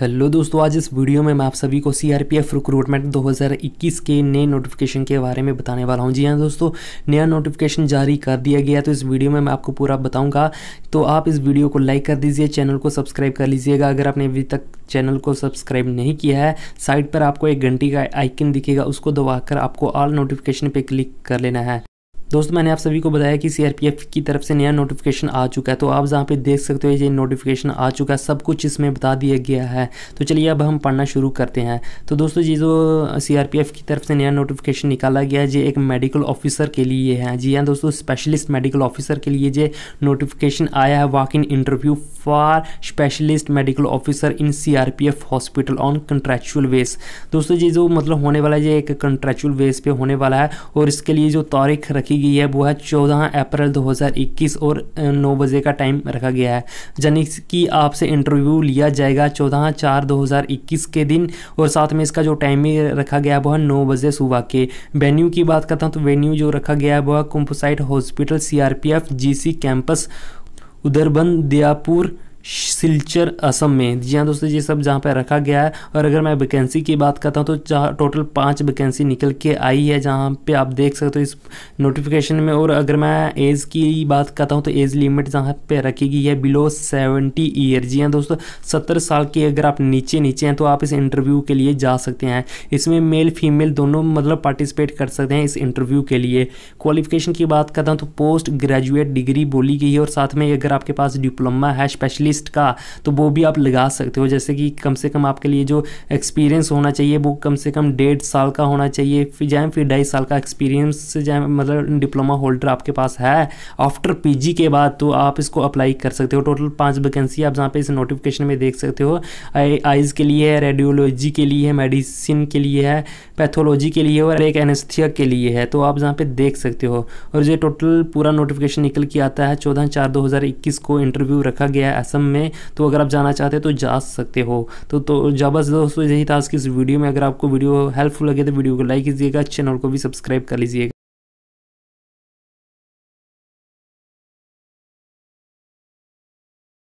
hello दोस्तों आज इस वीडियो में मैं आप सभी को सीआरपीएफ रिक्रूटमेंट 2021 के नए नोटिफिकेशन के बारे में बताने वाला हूं जी हाँ दोस्तों नया नोटिफिकेशन जारी कर दिया गया है तो इस वीडियो में मैं आपको पूरा बताऊंगा तो आप इस वीडियो को लाइक कर दीजिए चैनल को सब्सक्राइब कर लीजिएगा अगर आपने अभी तक चैनल को सब्सक्राइब नहीं किया है साइट पर आपको एक घंटी का आइकन दिखेगा उसको दबाकर आपको ऑल नोटिफिकेशन पर क्लिक कर लेना है दोस्तों मैंने आप सभी को बताया कि सीआरपीएफ की तरफ से नया नोटिफिकेशन आ चुका है तो आप जहाँ पे देख सकते हो ये नोटिफिकेशन आ चुका है सब कुछ इसमें बता दिया गया है तो चलिए अब हम पढ़ना शुरू करते हैं तो दोस्तों ये जो सीआरपीएफ की तरफ से नया नोटिफिकेशन निकाला गया है ये एक मेडिकल ऑफिसर के लिए है जी हाँ दोस्तों स्पेशलिस्ट मेडिकल ऑफिसर के लिए ये नोटिफिकेशन आया है walk in interview for specialist medical officer in C hospital on contractual basis दोस्तों ये जो मतलब होने वाला है ये एक कंट्रेक्चुअल वेस पे होने वाला है और इसके लिए जो तारीख रखी की गई है वो है चौदह अप्रैल 2021 और नौ बजे का टाइम रखा गया है यानी कि आपसे इंटरव्यू लिया जाएगा चौदह चार 2021 के दिन और साथ में इसका जो टाइमिंग रखा गया है वो नौ बजे सुबह के वेन्यू की बात करता हूँ तो वेन्यू जो रखा गया है वह है hospital C R campus Udarbond Dayapur Silchar Assam में जी हाँ दोस्तों ये सब जहाँ पर रखा गया है और अगर मैं वैकेंसी की बात करता हूँ तो टोटल पाँच वैकेंसी निकल के आई है जहाँ पे आप देख सकते हो इस नोटिफिकेशन में और अगर मैं एज की बात करता हूँ तो एज लिमिट जहाँ पे रखी गई है बिलो सेवेंटी ईयर जी हाँ दोस्तों सत्तर साल के अगर आप नीचे नीचे हैं तो आप इस इंटरव्यू के लिए जा सकते हैं इसमें मेल फीमेल दोनों मतलब पार्टिसिपेट कर सकते हैं इस इंटरव्यू के लिए क्वालिफिकेशन की बात करता हूँ तो पोस्ट ग्रेजुएट डिग्री बोली गई है और साथ में अगर आपके पास डिप्लोमा है स्पेशली लिस्ट का तो वो भी आप लगा सकते हो जैसे कि कम से कम आपके लिए जो एक्सपीरियंस होना चाहिए वो कम से कम डेढ़ साल का होना चाहिए फिर जाए फिर ढाई साल का एक्सपीरियंस जाए मतलब डिप्लोमा होल्डर आपके पास है आफ्टर पी के बाद तो आप इसको अप्लाई कर सकते हो टोटल पाँच वैकेंसी आप जहाँ पर इस नोटिफिकेशन में देख सकते हो आइज़ के लिए है रेडियोलॉजी के लिए है मेडिसिन के लिए है पैथोलॉजी के लिए और एक एनेस्थिया के लिए है तो आप जहाँ पे देख सकते हो और ये टोटल पूरा नोटिफिकेशन निकल के आता है चौदह चार दो को इंटरव्यू रखा गया है असम असम में तो अगर आप जाना चाहते हैं तो जा सकते हो तो तो जा दोस्तों यही था आज की इस वीडियो में अगर आपको वीडियो हेल्पफुल लगे तो वीडियो को लाइक कीजिएगा चैनल को भी सब्सक्राइब कर लीजिएगा